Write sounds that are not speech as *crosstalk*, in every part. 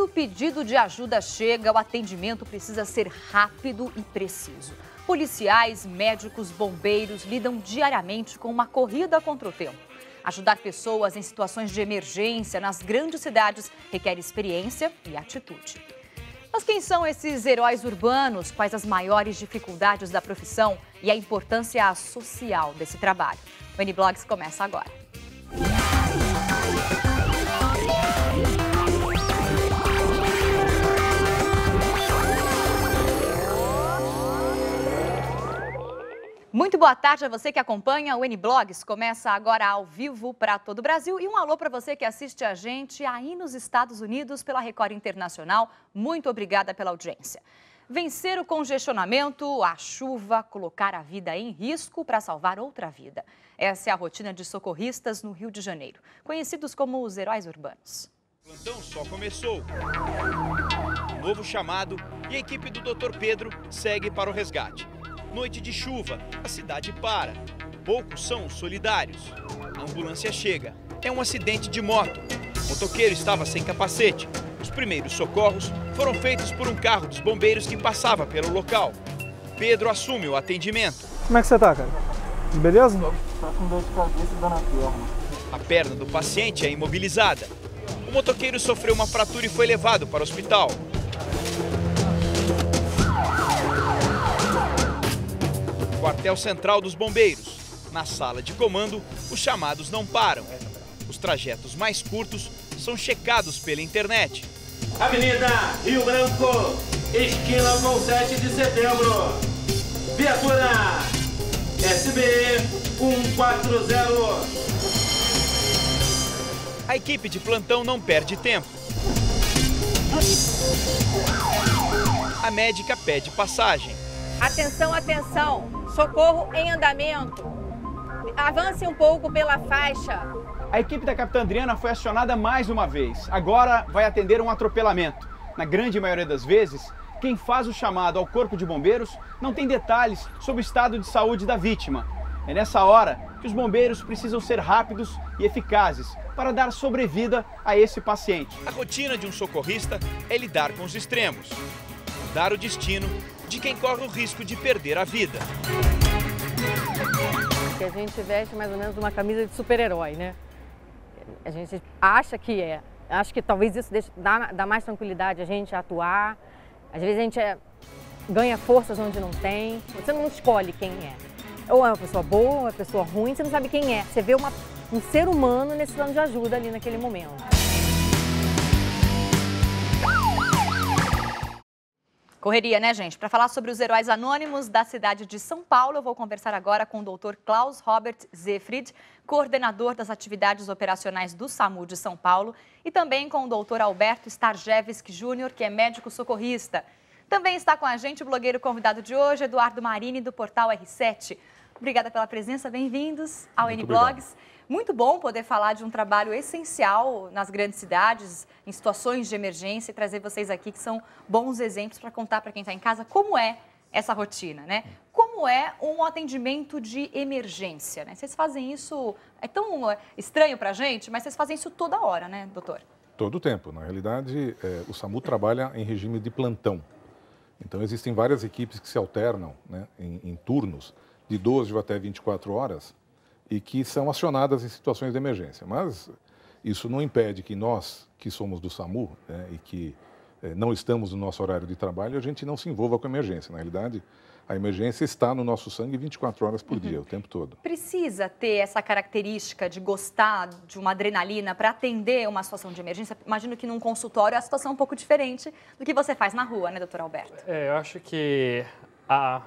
Quando o pedido de ajuda chega, o atendimento precisa ser rápido e preciso. Policiais, médicos, bombeiros lidam diariamente com uma corrida contra o tempo. Ajudar pessoas em situações de emergência nas grandes cidades requer experiência e atitude. Mas quem são esses heróis urbanos? Quais as maiores dificuldades da profissão e a importância social desse trabalho? O N-Blogs começa agora. Muito boa tarde a você que acompanha o N-Blogs. Começa agora ao vivo para todo o Brasil. E um alô para você que assiste a gente aí nos Estados Unidos pela Record Internacional. Muito obrigada pela audiência. Vencer o congestionamento, a chuva, colocar a vida em risco para salvar outra vida. Essa é a rotina de socorristas no Rio de Janeiro, conhecidos como os heróis urbanos. O plantão só começou. Um novo chamado e a equipe do Dr. Pedro segue para o resgate noite de chuva, a cidade para. Poucos são solidários. A ambulância chega. É um acidente de moto. O motoqueiro estava sem capacete. Os primeiros socorros foram feitos por um carro dos bombeiros que passava pelo local. Pedro assume o atendimento. Como é que você tá, cara? Beleza? Tá com dor de cabeça e dor na perna. A perna do paciente é imobilizada. O motoqueiro sofreu uma fratura e foi levado para o hospital. quartel central dos bombeiros. Na sala de comando, os chamados não param. Os trajetos mais curtos são checados pela internet. Avenida Rio Branco, esquina com 7 de setembro. Viatura SB 140. A equipe de plantão não perde tempo. A médica pede passagem. Atenção, atenção! Socorro em andamento. Avance um pouco pela faixa. A equipe da Capitã Adriana foi acionada mais uma vez. Agora vai atender um atropelamento. Na grande maioria das vezes, quem faz o chamado ao Corpo de Bombeiros não tem detalhes sobre o estado de saúde da vítima. É nessa hora que os bombeiros precisam ser rápidos e eficazes para dar sobrevida a esse paciente. A rotina de um socorrista é lidar com os extremos, mudar o destino de quem corre o risco de perder a vida. Que a gente veste mais ou menos uma camisa de super-herói, né? A gente acha que é. Acho que talvez isso deixe, dá, dá mais tranquilidade a gente atuar. Às vezes a gente é, ganha forças onde não tem. Você não escolhe quem é. Ou é uma pessoa boa, ou é uma pessoa ruim, você não sabe quem é. Você vê uma, um ser humano necessitando de ajuda ali naquele momento. Correria, né, gente? Para falar sobre os heróis anônimos da cidade de São Paulo, eu vou conversar agora com o doutor Klaus Robert Zefried, coordenador das atividades operacionais do SAMU de São Paulo, e também com o doutor Alberto Starjevski Júnior, que é médico socorrista. Também está com a gente o blogueiro convidado de hoje, Eduardo Marini, do portal R7. Obrigada pela presença, bem-vindos ao N-Blogs. Muito bom poder falar de um trabalho essencial nas grandes cidades, em situações de emergência, e trazer vocês aqui que são bons exemplos para contar para quem está em casa como é essa rotina, né? Como é um atendimento de emergência, né? Vocês fazem isso, é tão estranho para a gente, mas vocês fazem isso toda hora, né, doutor? Todo o tempo. Na realidade, é, o SAMU trabalha em regime de plantão. Então, existem várias equipes que se alternam né, em, em turnos de 12 até 24 horas e que são acionadas em situações de emergência. Mas isso não impede que nós, que somos do SAMU né, e que eh, não estamos no nosso horário de trabalho, a gente não se envolva com a emergência. Na realidade, a emergência está no nosso sangue 24 horas por dia, uhum. o tempo todo. Precisa ter essa característica de gostar de uma adrenalina para atender uma situação de emergência? Imagino que num consultório a situação é um pouco diferente do que você faz na rua, né, doutor Alberto? É, eu acho que a,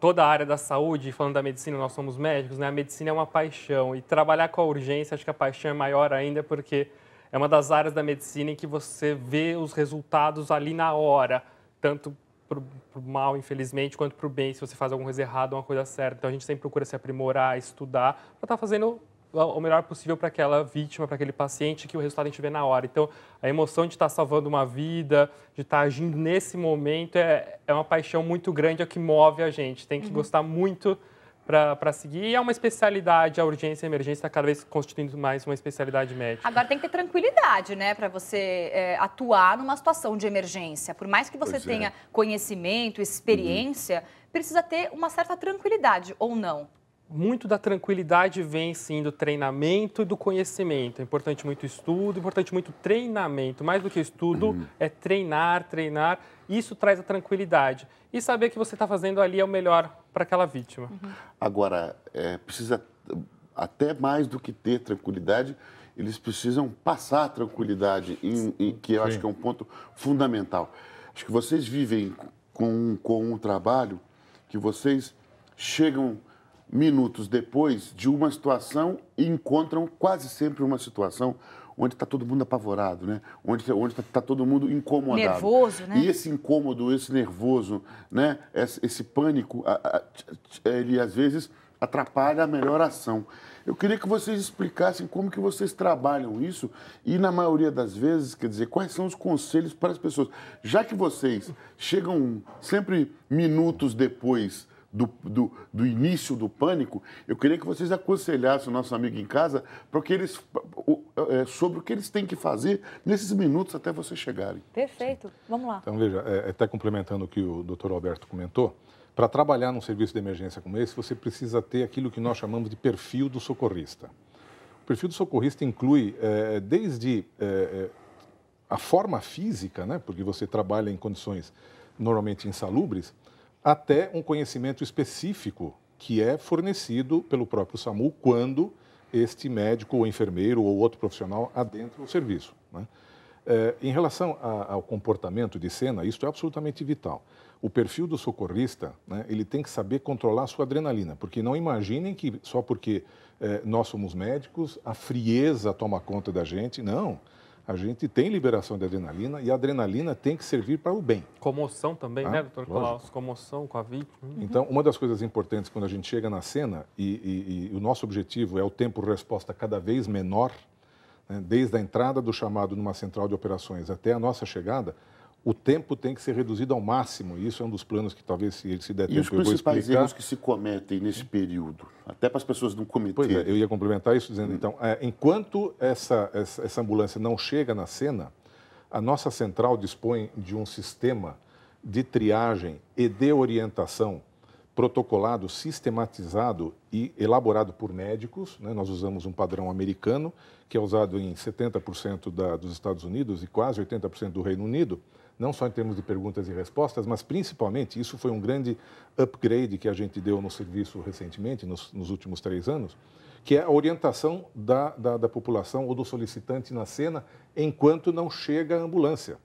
toda a área da saúde, falando da medicina, nós somos médicos, né? A medicina é uma paixão e trabalhar com a urgência, acho que a paixão é maior ainda porque é uma das áreas da medicina em que você vê os resultados ali na hora, tanto para o mal, infelizmente, quanto para o bem, se você faz alguma coisa errada, uma coisa certa. Então a gente sempre procura se aprimorar, estudar, para estar tá fazendo o melhor possível para aquela vítima, para aquele paciente, que o resultado a gente vê na hora. Então, a emoção de estar tá salvando uma vida, de estar tá agindo nesse momento, é, é uma paixão muito grande, é o que move a gente. Tem que uhum. gostar muito para seguir. E é uma especialidade, a urgência e a emergência está cada vez constituindo mais uma especialidade médica. Agora tem que ter tranquilidade, né, para você é, atuar numa situação de emergência. Por mais que você pois é. tenha é. conhecimento, experiência, uhum. precisa ter uma certa tranquilidade ou não muito da tranquilidade vem sim do treinamento e do conhecimento. É importante muito estudo, é importante muito treinamento. Mais do que estudo, uhum. é treinar, treinar. Isso traz a tranquilidade. E saber que você está fazendo ali é o melhor para aquela vítima. Uhum. Agora, é, precisa até mais do que ter tranquilidade, eles precisam passar tranquilidade, em, em, que eu sim. acho que é um ponto fundamental. Acho que vocês vivem com, com um trabalho que vocês chegam minutos depois de uma situação e encontram quase sempre uma situação onde está todo mundo apavorado, né? Onde onde está tá todo mundo incomodado, nervoso, né? E esse incômodo, esse nervoso, né? Esse, esse pânico, ele às vezes atrapalha a melhor ação. Eu queria que vocês explicassem como que vocês trabalham isso e, na maioria das vezes, quer dizer, quais são os conselhos para as pessoas. Já que vocês chegam sempre minutos depois do, do, do, início do pânico, eu queria que vocês aconselhassem o nosso amigo em casa para que eles, é, é, sobre o que eles têm que fazer nesses minutos até vocês chegarem. Perfeito, Sim. vamos lá. Então, veja, é, é, até complementando o que o doutor Alberto comentou, para trabalhar num serviço de emergência como esse, você precisa ter aquilo que nós chamamos de perfil do socorrista. O perfil do socorrista inclui é, desde é, a forma física, né, porque você trabalha em condições normalmente insalubres, até um conhecimento específico que é fornecido pelo próprio SAMU quando este médico ou enfermeiro ou outro profissional adentra o serviço. Né? É, em relação a, ao comportamento de cena, isso é absolutamente vital. O perfil do socorrista, né, ele tem que saber controlar a sua adrenalina, porque não imaginem que só porque é, nós somos médicos, a frieza toma conta da gente. Não, a gente tem liberação de adrenalina e a adrenalina tem que servir para o bem. Comoção também, ah, né, doutor Klaus? Comoção com a vítima. Uhum. Então, uma das coisas importantes quando a gente chega na cena, e, e, e o nosso objetivo é o tempo-resposta cada vez menor, né, desde a entrada do chamado numa central de operações até a nossa chegada, o tempo tem que ser reduzido ao máximo. E isso é um dos planos que talvez se ele se der e tempo os principais erros que se cometem nesse período, até para as pessoas não cometerem. Pois é, eu ia complementar isso dizendo, hum. então, é, enquanto essa, essa, essa ambulância não chega na cena, a nossa central dispõe de um sistema de triagem e de orientação protocolado, sistematizado e elaborado por médicos. Né? Nós usamos um padrão americano, que é usado em 70% da, dos Estados Unidos e quase 80% do Reino Unido não só em termos de perguntas e respostas, mas principalmente, isso foi um grande upgrade que a gente deu no serviço recentemente, nos, nos últimos três anos, que é a orientação da, da, da população ou do solicitante na cena enquanto não chega a ambulância.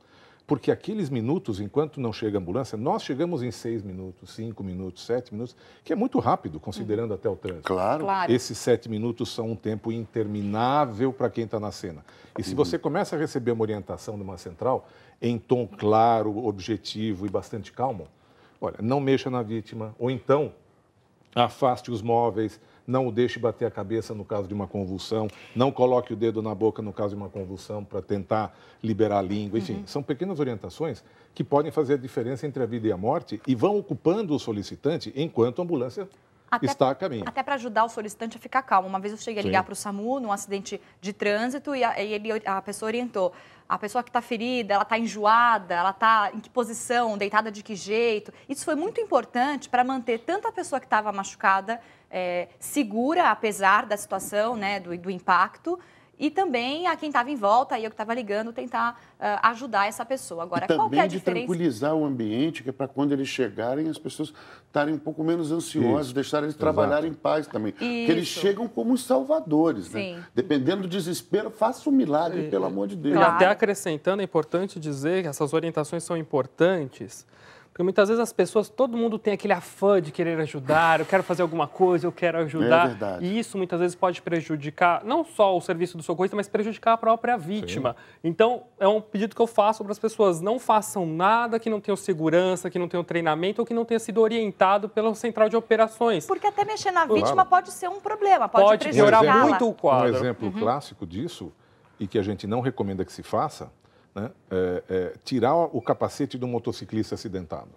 Porque aqueles minutos, enquanto não chega a ambulância, nós chegamos em seis minutos, cinco minutos, sete minutos, que é muito rápido, considerando até o trânsito. Claro. claro. Esses sete minutos são um tempo interminável para quem está na cena. E se uhum. você começa a receber uma orientação de uma central, em tom claro, objetivo e bastante calmo, olha, não mexa na vítima, ou então afaste os móveis, não o deixe bater a cabeça no caso de uma convulsão, não coloque o dedo na boca no caso de uma convulsão para tentar liberar a língua. Enfim, uhum. são pequenas orientações que podem fazer a diferença entre a vida e a morte e vão ocupando o solicitante enquanto a ambulância até, está a caminho. Até para ajudar o solicitante a ficar calmo. Uma vez eu cheguei a ligar para o SAMU num acidente de trânsito e a, e ele, a pessoa orientou. A pessoa que está ferida, ela está enjoada, ela está em que posição, deitada de que jeito. Isso foi muito importante para manter tanto a pessoa que estava machucada é, segura, apesar da situação, né, do, do impacto, e também a quem estava em volta, eu que estava ligando, tentar uh, ajudar essa pessoa. Agora, e também qual é a de diferença? tranquilizar o ambiente, que é para quando eles chegarem, as pessoas estarem um pouco menos ansiosas, Isso. deixarem eles trabalharem trabalhar em paz também. Isso. Porque eles chegam como os salvadores, né? Dependendo do desespero, faça um milagre, é. pelo amor de Deus. E até acrescentando, é importante dizer que essas orientações são importantes, porque muitas vezes as pessoas, todo mundo tem aquele afã de querer ajudar, eu quero fazer alguma coisa, eu quero ajudar. É verdade. E isso muitas vezes pode prejudicar não só o serviço do socorrista, mas prejudicar a própria vítima. Sim. Então, é um pedido que eu faço para as pessoas: não façam nada que não tenha segurança, que não tenha treinamento ou que não tenha sido orientado pela central de operações. Porque até mexer na vítima claro. pode ser um problema, pode, pode prejudicar. piorar muito o quadro. Um exemplo uhum. clássico disso, e que a gente não recomenda que se faça, né, é, é, tirar o capacete do motociclista acidentado.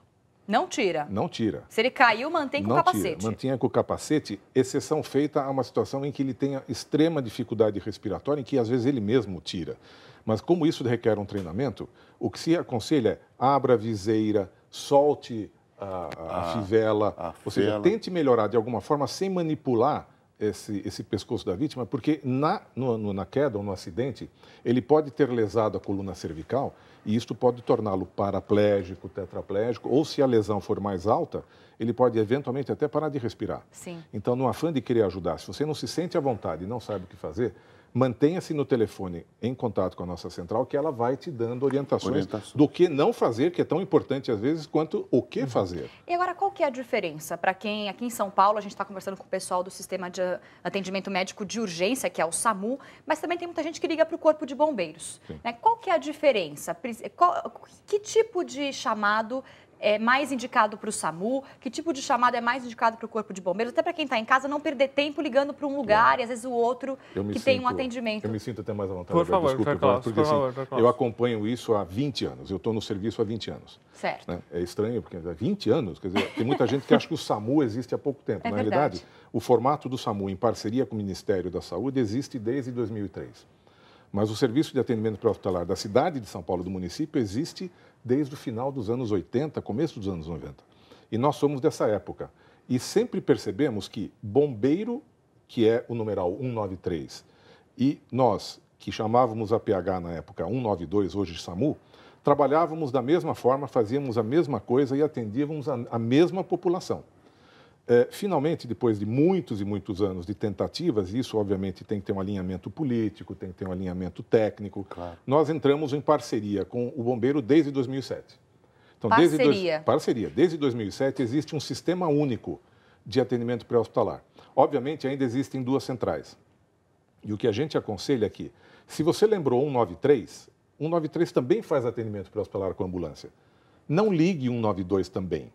Não tira? Não tira. Se ele caiu, mantém com Não o capacete. Tira. Mantenha com o capacete, exceção feita a uma situação em que ele tenha extrema dificuldade respiratória, em que às vezes ele mesmo tira. Mas como isso requer um treinamento, o que se aconselha é abra a viseira, solte a, a, a fivela, a ou seja, tente melhorar de alguma forma sem manipular esse, esse pescoço da vítima, porque na, no, na queda ou no acidente, ele pode ter lesado a coluna cervical e isto pode torná-lo paraplégico, tetraplégico, ou se a lesão for mais alta, ele pode eventualmente até parar de respirar. Sim. Então, no afã de querer ajudar, se você não se sente à vontade e não sabe o que fazer, mantenha-se no telefone em contato com a nossa central, que ela vai te dando orientações Orientação. do que não fazer, que é tão importante às vezes quanto o que uhum. fazer. E agora, qual que é a diferença para quem aqui em São Paulo a gente está conversando com o pessoal do sistema de atendimento médico de urgência, que é o SAMU, mas também tem muita gente que liga para o corpo de bombeiros. Né? Qual que é a diferença? Qual, que tipo de chamado é mais indicado para o SAMU, que tipo de chamada é mais indicado para o Corpo de Bombeiros, até para quem está em casa não perder tempo ligando para um lugar e às vezes o outro que sinto, tem um atendimento. Eu me sinto até mais à vontade. Por favor, desculpe, tá claro, porque por assim, favor, eu acompanho isso há 20 anos, eu estou no serviço há 20 anos. Certo. Né? É estranho, porque há 20 anos, quer dizer, tem muita gente que acha que o SAMU existe há pouco tempo. É Na verdade. realidade, o formato do SAMU em parceria com o Ministério da Saúde existe desde 2003 mas o serviço de atendimento pré-hospitalar da cidade de São Paulo, do município, existe desde o final dos anos 80, começo dos anos 90. E nós somos dessa época. E sempre percebemos que bombeiro, que é o numeral 193, e nós, que chamávamos a PH na época 192, hoje SAMU, trabalhávamos da mesma forma, fazíamos a mesma coisa e atendíamos a, a mesma população. É, finalmente, depois de muitos e muitos anos de tentativas, isso obviamente tem que ter um alinhamento político, tem que ter um alinhamento técnico. Claro. Nós entramos em parceria com o bombeiro desde 2007. Então, parceria. Desde dois, parceria. Desde 2007 existe um sistema único de atendimento pré-hospitalar. Obviamente, ainda existem duas centrais. E o que a gente aconselha aqui, se você lembrou 193, 193 também faz atendimento pré-hospitalar com ambulância. Não ligue 192 também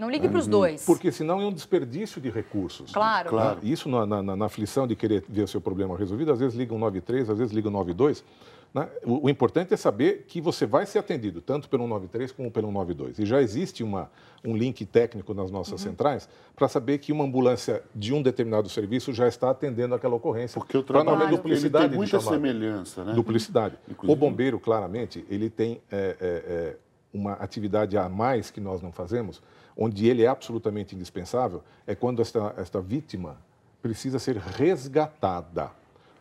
não ligue para os uhum. dois. Porque senão é um desperdício de recursos. Claro. claro. Né? Isso na, na, na, aflição de querer ver o seu problema resolvido, às vezes liga um 93, às vezes liga o 92. Né? O, o, importante é saber que você vai ser atendido tanto pelo 193 como pelo 192. E já existe uma, um link técnico nas nossas uhum. centrais para saber que uma ambulância de um determinado serviço já está atendendo aquela ocorrência. Porque o trabalho não duplicidade ele tem muita semelhança, né? Duplicidade. Inclusive. O bombeiro, claramente, ele tem é, é, é, uma atividade a mais que nós não fazemos, onde ele é absolutamente indispensável, é quando esta, esta vítima precisa ser resgatada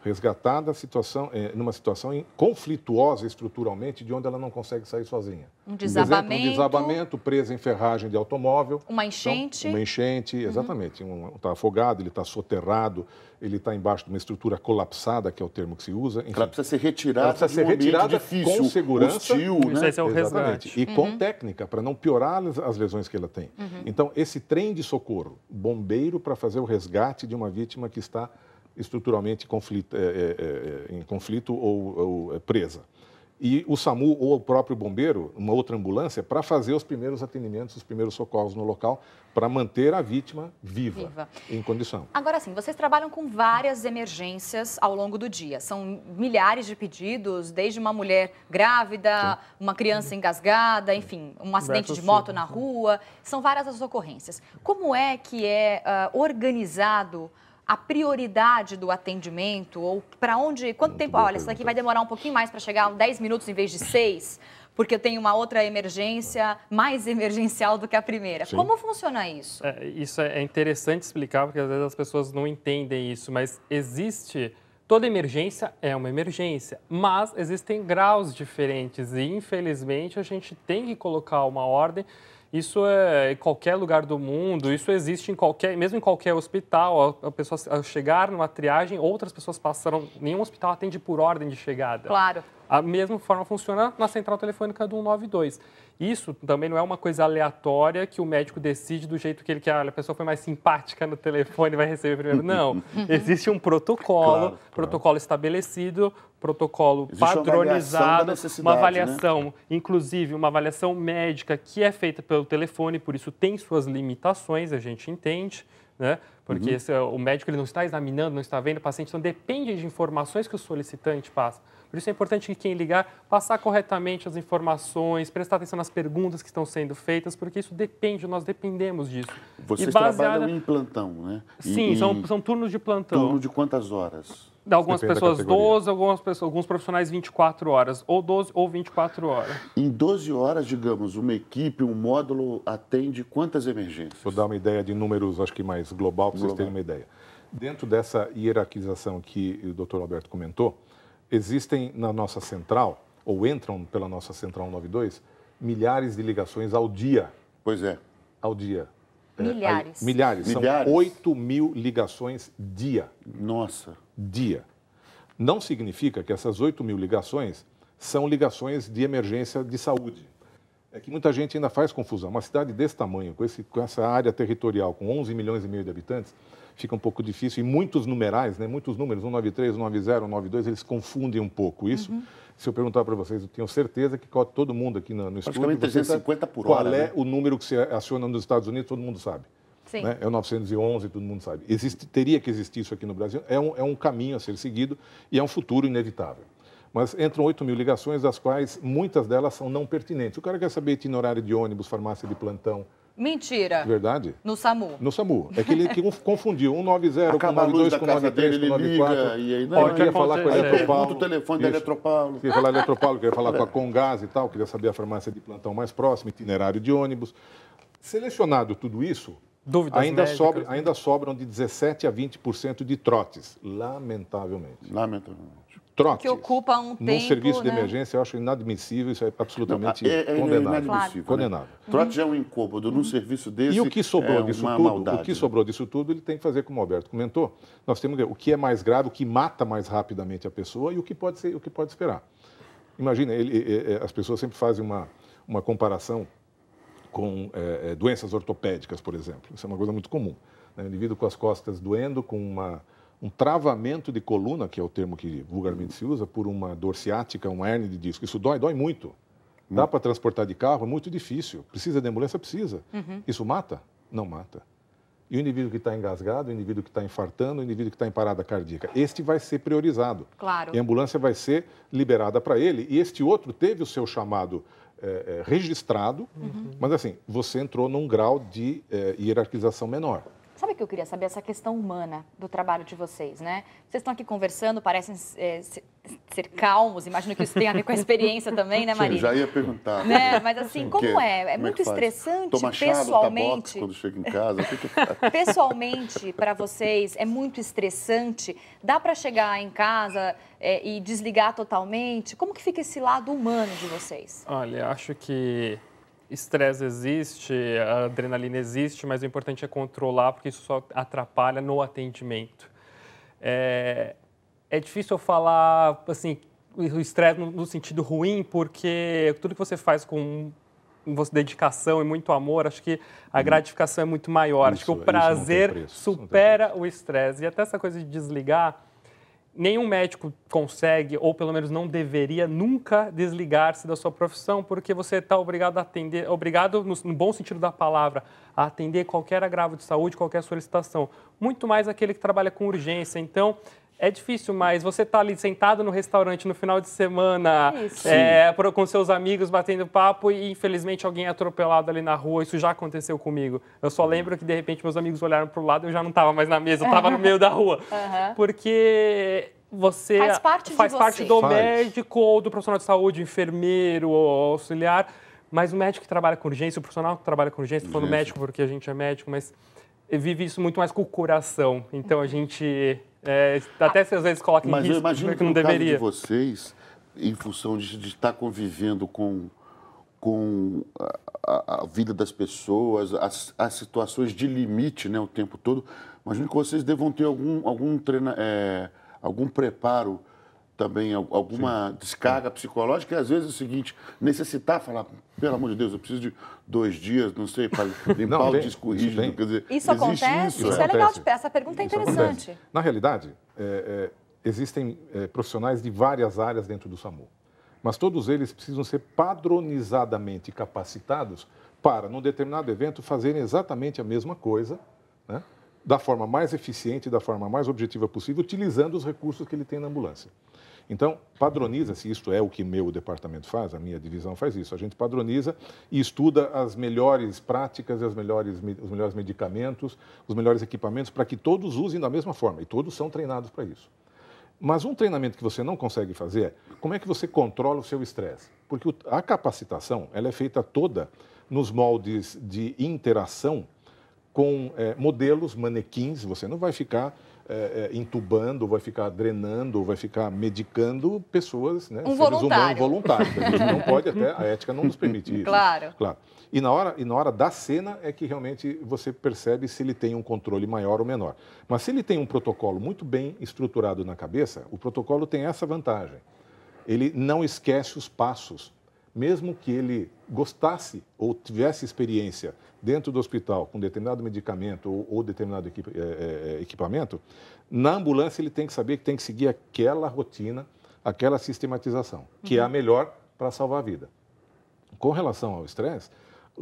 resgatada situação, é, numa situação conflituosa estruturalmente, de onde ela não consegue sair sozinha. Um desabamento. Exemplo, um desabamento, presa em ferragem de automóvel. Uma enchente. Então, uma enchente, uhum. exatamente. Está uhum. um, tá afogado, ele está soterrado, ele está embaixo de uma estrutura colapsada, que é o termo que se usa. Enfim, ela precisa ser retirada ela precisa ser um retirada difícil, com segurança. Hostil, né? é o exatamente. Resgate. E uhum. com técnica, para não piorar as lesões que ela tem. Uhum. Então, esse trem de socorro, bombeiro para fazer o resgate de uma vítima que está estruturalmente conflito, é é, é, é, em conflito ou, ou é, presa. E o SAMU ou o próprio bombeiro, uma outra ambulância, para fazer os primeiros atendimentos, os primeiros socorros no local, para manter a vítima viva, viva, em condição. Agora sim, vocês trabalham com várias emergências ao longo do dia. São milhares de pedidos, desde uma mulher grávida, sim. uma criança engasgada, enfim, um acidente de moto na rua. São várias as ocorrências. Como é que é uh, organizado a prioridade do atendimento ou para onde, quanto Muito tempo, olha, pergunta. isso aqui vai demorar um pouquinho mais para chegar, 10 minutos em vez de 6, porque eu tenho uma outra emergência mais emergencial do que a primeira. Sim. Como funciona isso? É, isso é interessante explicar, porque às vezes as pessoas não entendem isso, mas existe toda emergência é uma emergência, mas existem graus diferentes e infelizmente a gente tem que colocar uma ordem isso é em qualquer lugar do mundo, isso existe em qualquer, mesmo em qualquer hospital, a, pessoa a chegar numa triagem, outras pessoas passaram, nenhum hospital atende por ordem de chegada. Claro. A mesma forma funciona na central telefônica do 192. Isso também não é uma coisa aleatória que o médico decide do jeito que ele quer. Olha, a pessoa foi mais simpática no telefone, vai receber primeiro. Não. *laughs* Uhum. Existe um protocolo, claro, claro. protocolo estabelecido, protocolo Existe padronizado, uma avaliação, uma né? avaliação né? inclusive uma avaliação médica que é feita pelo telefone, por isso tem suas limitações, a gente entende. Né? Porque uhum. esse, o médico ele não está examinando, não está vendo o paciente, então depende de informações que o solicitante passa. Por isso é importante que quem ligar passar corretamente as informações, prestar atenção nas perguntas que estão sendo feitas, porque isso depende, nós dependemos disso. Vocês baseada... trabalham em plantão, né? Sim, são, são turnos de plantão. Turno de quantas horas? Algumas pessoas 12, algumas pessoas, alguns profissionais 24 horas, ou 12 ou 24 horas. Em 12 horas, digamos, uma equipe, um módulo atende quantas emergências? Vou dar uma ideia de números, acho que mais global, para vocês terem uma ideia. Dentro dessa hierarquização que o doutor Alberto comentou, existem na nossa central, ou entram pela nossa central 192, milhares de ligações ao dia. Pois é. Ao dia. Milhares. É, milhares. milhares. São 8 mil ligações dia. Nossa. Dia. Não significa que essas 8 mil ligações são ligações de emergência de saúde. É que muita gente ainda faz confusão. Uma cidade desse tamanho, com, esse, com essa área territorial, com 11 milhões e meio de habitantes, fica um pouco difícil. E muitos numerais, né, muitos números, 193, 190, 192, eles confundem um pouco isso. Uhum. Se eu perguntar para vocês, eu tenho certeza que todo mundo aqui no, no estúdio... 350 tá, por hora. Qual é né? o número que se aciona nos Estados Unidos, todo mundo sabe. Né? É o 911, todo mundo sabe. Existe, teria que existir isso aqui no Brasil. É um, é um caminho a ser seguido e é um futuro inevitável. Mas entram 8 mil ligações, das quais muitas delas são não pertinentes. O cara quer saber itinerário de ônibus, farmácia de plantão, Mentira. Verdade? No SAMU. No SAMU. É que ele que um, confundiu 190 com 92 com 93 dele, com 94. Liga, e aí, não, Olha, é é. queria falar com a Eletropaulo. o telefone da Eletropaulo. Queria falar Eletropaulo, queria falar com a é. Congás e tal, queria saber a farmácia de plantão mais próxima, itinerário de ônibus. Selecionado tudo isso, Dúvidas ainda, médicas, sobra, ainda sobram de 17 a 20% de trotes, lamentavelmente. Lamentavelmente. Que ocupa um tempo. Num serviço né? de emergência, eu acho inadmissível, isso é absolutamente não, é, é, condenável. Né? Claro. Condenável. Né? Uhum. Trote é um incômodo. Num serviço desse. E o que sobrou é disso tudo? Maldade, o que né? sobrou disso tudo, ele tem que fazer, como o Alberto comentou. Nós temos o que é mais grave, o que mata mais rapidamente a pessoa e o que pode, ser, o que pode esperar. Imagina, ele, ele, as pessoas sempre fazem uma, uma comparação com é, é, doenças ortopédicas, por exemplo. Isso é uma coisa muito comum. Né? O indivíduo com as costas doendo, com uma um travamento de coluna, que é o termo que vulgarmente se usa, por uma dor ciática, uma hernia de disco. Isso dói, dói muito. Dá para transportar de carro? É muito difícil. Precisa de ambulância? Precisa. Uhum. Isso mata? Não mata. E o indivíduo que está engasgado, o indivíduo que está infartando, o indivíduo que está em parada cardíaca, este vai ser priorizado. Claro. E a ambulância vai ser liberada para ele. E este outro teve o seu chamado é, é, registrado, uhum. mas assim, você entrou num grau de é, hierarquização menor. Sabe o que eu queria saber? Essa questão humana do trabalho de vocês, né? Vocês estão aqui conversando, parecem é, ser calmos, imagino que isso tem a ver com a experiência também, né, Maria? Já ia perguntar. Né? Mas assim, como é? É como é muito é estressante Toma tá pessoalmente. Chave, quando chega em casa. *laughs* pessoalmente, para vocês, é muito estressante. Dá para chegar em casa é, e desligar totalmente? Como que fica esse lado humano de vocês? Olha, acho que estresse existe, a adrenalina existe, mas o importante é controlar, porque isso só atrapalha no atendimento. É, é difícil eu falar, assim, o estresse no sentido ruim, porque tudo que você faz com dedicação e muito amor, acho que a uhum. gratificação é muito maior. Isso, acho que o prazer supera o estresse. E até essa coisa de desligar, nenhum médico consegue, ou pelo menos não deveria, nunca desligar-se da sua profissão, porque você está obrigado a atender, obrigado, no, no, bom sentido da palavra, a atender qualquer agravo de saúde, qualquer solicitação, muito mais aquele que trabalha com urgência. Então, é difícil, mas você tá ali sentado no restaurante no final de semana, é, com seus amigos batendo papo e infelizmente alguém é atropelado ali na rua. Isso já aconteceu comigo. Eu só lembro que de repente meus amigos olharam pro lado e eu já não estava mais na mesa, eu estava no *laughs* meio da rua. Uhum. Porque você faz parte, faz parte do faz. médico ou do profissional de saúde, enfermeiro, auxiliar, mas o médico que trabalha com urgência, o profissional que trabalha com urgência, falando médico porque a gente é médico, mas vive isso muito mais com o coração. Então a gente é, até às vezes coloca em Mas risco, eu imagino né, que, não deveria. de vocês, em função de, de estar convivendo com, com a, a, vida das pessoas, as, as situações de limite né, o tempo todo, imagino que vocês devam ter algum, algum, treina, é, algum preparo também alguma Sim. descarga psicológica, e às vezes é o seguinte, necessitar falar, pelo amor de Deus, eu preciso de dois dias, não sei, para *laughs* limpar não, o disco rígido. Quer dizer, isso acontece? Isso, isso é acontece. legal de pé, essa pergunta é isso é interessante. Acontece. Na realidade, é, é, existem é, profissionais de várias áreas dentro do SAMU, mas todos eles precisam ser padronizadamente capacitados para, num determinado evento, fazerem exatamente a mesma coisa, né? da forma mais eficiente, da forma mais objetiva possível, utilizando os recursos que ele tem na ambulância. Então, padroniza-se, isto é o que meu departamento faz, a minha divisão faz isso. A gente padroniza e estuda as melhores práticas, as melhores, os melhores medicamentos, os melhores equipamentos para que todos usem da mesma forma e todos são treinados para isso. Mas um treinamento que você não consegue fazer é como é que você controla o seu estresse? Porque a capacitação ela é feita toda nos moldes de interação com é, modelos, manequins, você não vai ficar é, é, entubando, vai ficar drenando, vai ficar medicando pessoas, né? Um seres voluntário. voluntários. A gente não pode até, a ética não nos permite isso. Claro. claro. E, na hora, e na hora da cena é que realmente você percebe se ele tem um controle maior ou menor. Mas se ele tem um protocolo muito bem estruturado na cabeça, o protocolo tem essa vantagem. Ele não esquece os passos mesmo que ele gostasse ou tivesse experiência dentro do hospital com determinado medicamento ou, ou determinado equip, é, é, é, equipamento, na ambulância ele tem que saber que tem que seguir aquela rotina, aquela sistematização, que uhum. é a uhum. melhor para salvar a vida. Com relação ao estresse,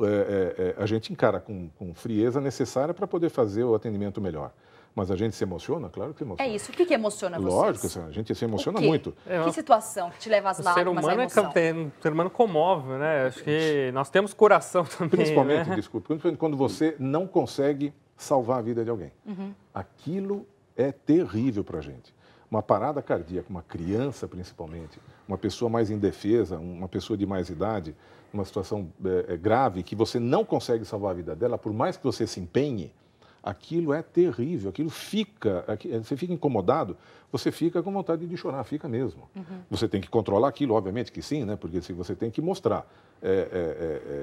é, é, é, a gente encara com, com frieza necessária para poder fazer o atendimento melhor. Mas a gente se emociona, claro que emociona. É isso. O que, que emociona vocês? Lógico, assim, a gente se emociona muito. É, que situação que te leva às lágrimas? O ser humano é, o ser humano comove, né? Acho que nós temos coração *laughs* também. Principalmente, né? desculpe, principalmente quando você não consegue salvar a vida de alguém. Uhum. Aquilo é terrível para a gente. Uma parada cardíaca, uma criança principalmente, uma pessoa mais indefesa, uma pessoa de mais idade, uma situação é, é, grave que você não consegue salvar a vida dela, por mais que você se empenhe, aquilo é terrível, aquilo fica, você fica incomodado você fica com vontade de chorar, fica mesmo. Uhum. Você tem que controlar aquilo, obviamente que sim, né? Porque se você tem que mostrar é, é,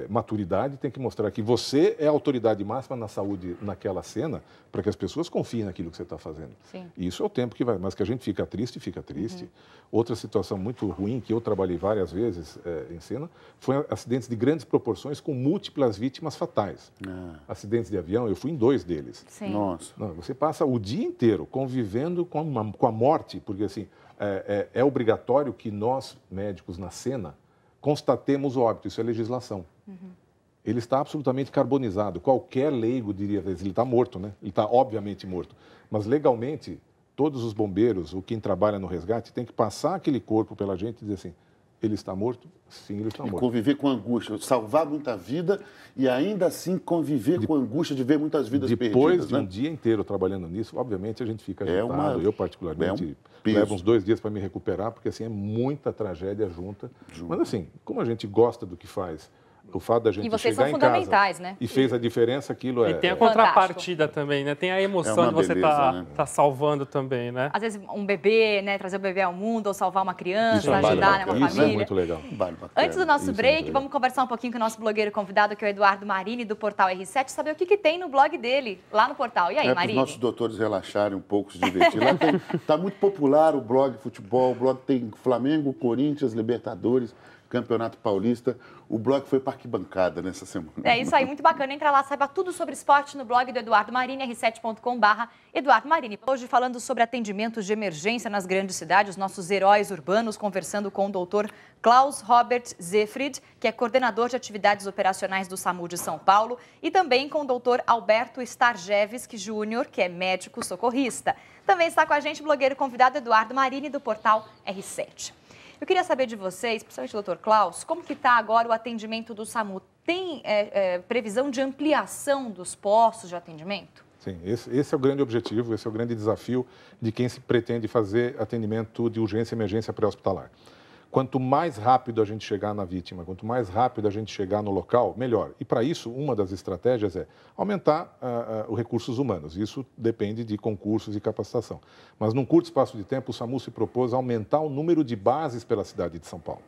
é, é maturidade, tem que mostrar que você é a autoridade máxima na saúde naquela cena, para que as pessoas confiem naquilo que você está fazendo. Sim. E isso é o tempo que vai, mas que a gente fica triste, fica triste. Uhum. Outra situação muito ruim que eu trabalhei várias vezes é, em cena foi acidentes de grandes proporções com múltiplas vítimas fatais. Ah. Acidentes de avião, eu fui em dois deles. Sim. Nossa. Não, você passa o dia inteiro convivendo com a, com a morte, porque assim, é, é, é, obrigatório que nós, médicos na cena, constatemos o óbito, isso é legislação. Uhum. Ele está absolutamente carbonizado. Qualquer leigo diria, ele está morto, né? Ele está obviamente morto. Mas legalmente, todos os bombeiros, o quem trabalha no resgate, tem que passar aquele corpo pela gente e dizer assim, ele está morto? Sim, ele está e morto. Conviver com angústia, salvar muita vida e ainda assim conviver de... com angústia de ver muitas vidas Depois perdidas. Depois de né? um dia inteiro trabalhando nisso, obviamente a gente fica é agitado. É uma... Eu, particularmente, é um levo uns dois dias para me recuperar, porque assim é muita tragédia junta. junta. Mas assim, como a gente gosta do que faz, o fato da gente e vocês chegar são fundamentais, né? e fez a diferença, aquilo é. E tem a contrapartida Fantástico. também, né? Tem a é emoção é de você estar tá, né? tá salvando também, né? Às vezes um bebê, né? Trazer o bebê ao mundo ou salvar uma criança, isso é ajudar né, uma isso família. Isso é muito legal. Antes do nosso isso é break, é vamos conversar um pouquinho com o nosso blogueiro convidado, que é o Eduardo Marini, do portal R7, saber o que, que tem no blog dele, lá no portal. E aí, é, Marini? Os nossos doutores relaxarem um pouco, se divertir. Está tá muito popular o blog futebol, o blog tem Flamengo, Corinthians, Libertadores. Campeonato Paulista. O blog foi para arquibancada nessa semana. É isso aí, muito bacana. Entra lá, saiba tudo sobre esporte no blog do Eduardo Marini, r7.com.br Eduardo Marini. Hoje falando sobre atendimentos de emergência nas grandes cidades, nossos heróis urbanos, conversando com o doutor Klaus Robert Zefried, que é coordenador de atividades operacionais do SAMU de São Paulo, e também com o doutor Alberto Starjevski Júnior, que é médico socorrista. Também está com a gente o blogueiro convidado Eduardo Marini, do portal R7. Eu queria saber de vocês, principalmente doutor Klaus, como que está agora o atendimento do SAMU? Tem é, é, previsão de ampliação dos postos de atendimento? Sim, esse, esse, é o grande objetivo, esse é o grande desafio de quem se pretende fazer atendimento de urgência e emergência pré-hospitalar. Quanto mais rápido a gente chegar na vítima, quanto mais rápido a gente chegar no local, melhor. E para isso, uma das estratégias é aumentar uh, uh, os recursos humanos. Isso depende de concursos e capacitação. Mas num curto espaço de tempo, o SAMU se propôs a aumentar o número de bases pela cidade de São Paulo.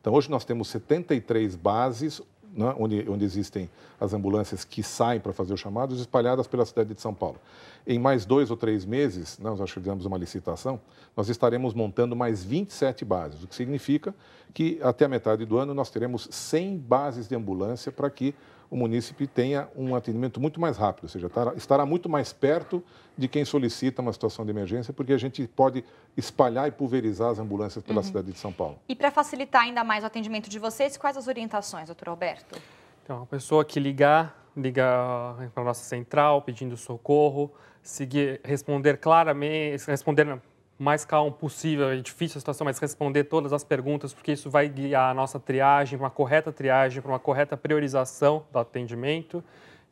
Então, hoje nós temos 73 bases, né, onde, onde, existem as ambulâncias que saem para fazer os chamados, espalhadas pela cidade de São Paulo. Em mais dois ou três meses, né, nós fizemos uma licitação, nós estaremos montando mais 27 bases, o que significa que até a metade do ano nós teremos 100 bases de ambulância para que o munícipe tenha um atendimento muito mais rápido, ou seja, estará muito mais perto de quem solicita uma situação de emergência, porque a gente pode espalhar e pulverizar as ambulâncias pela uhum. cidade de São Paulo. E para facilitar ainda mais o atendimento de vocês, quais as orientações, doutor Alberto? Então, a pessoa que ligar, liga para a nossa central pedindo socorro, seguir, responder claramente, responder mais calmo possível, é difícil a situação, mas responder todas as perguntas, porque isso vai guiar a nossa triagem, uma correta triagem, para uma correta priorização do atendimento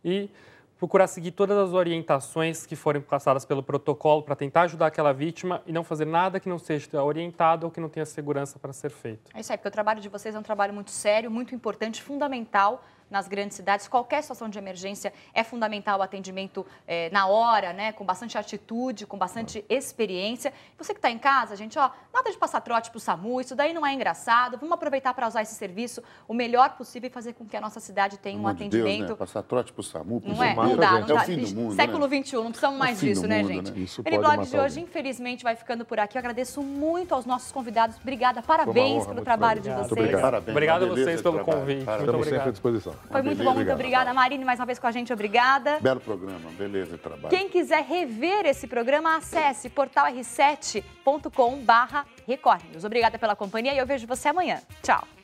e procurar seguir todas as orientações que forem passadas pelo protocolo para tentar ajudar aquela vítima e não fazer nada que não seja orientado ou que não tenha segurança para ser feito. É isso aí, porque o trabalho de vocês é um trabalho muito sério, muito importante, fundamental nas grandes cidades. Qualquer situação de emergência é fundamental o atendimento é, na hora, né? Com bastante atitude, com bastante experiência. Você que está em casa, gente, ó, nada de passar trote para o SAMU, isso daí não é engraçado. Vamos aproveitar para usar esse serviço o melhor possível e fazer com que a nossa cidade tenha um atendimento. Deus, né? Passar trote para o SAMU, para o não, é, não dá, é não dá. É o fim do mundo, né? Século XXI, né? não precisamos é mais disso, né, mundo, né, gente? Né? Ele blog de hoje, infelizmente, vai ficando por aqui. Eu agradeço muito aos nossos convidados. Obrigada, parabéns honra, pelo trabalho obrigado. de vocês. obrigado. Parabéns, obrigado a vocês pelo trabalho. convite. Parabéns. Muito obrigado. sempre à disposição. Foi muito bom, muito obrigada. Marine, mais uma vez com a gente, obrigada. Belo programa, beleza e trabalho. Quem quiser rever esse programa, acesse portalr7.com.br Record News. Obrigada pela companhia e eu vejo você amanhã. Tchau.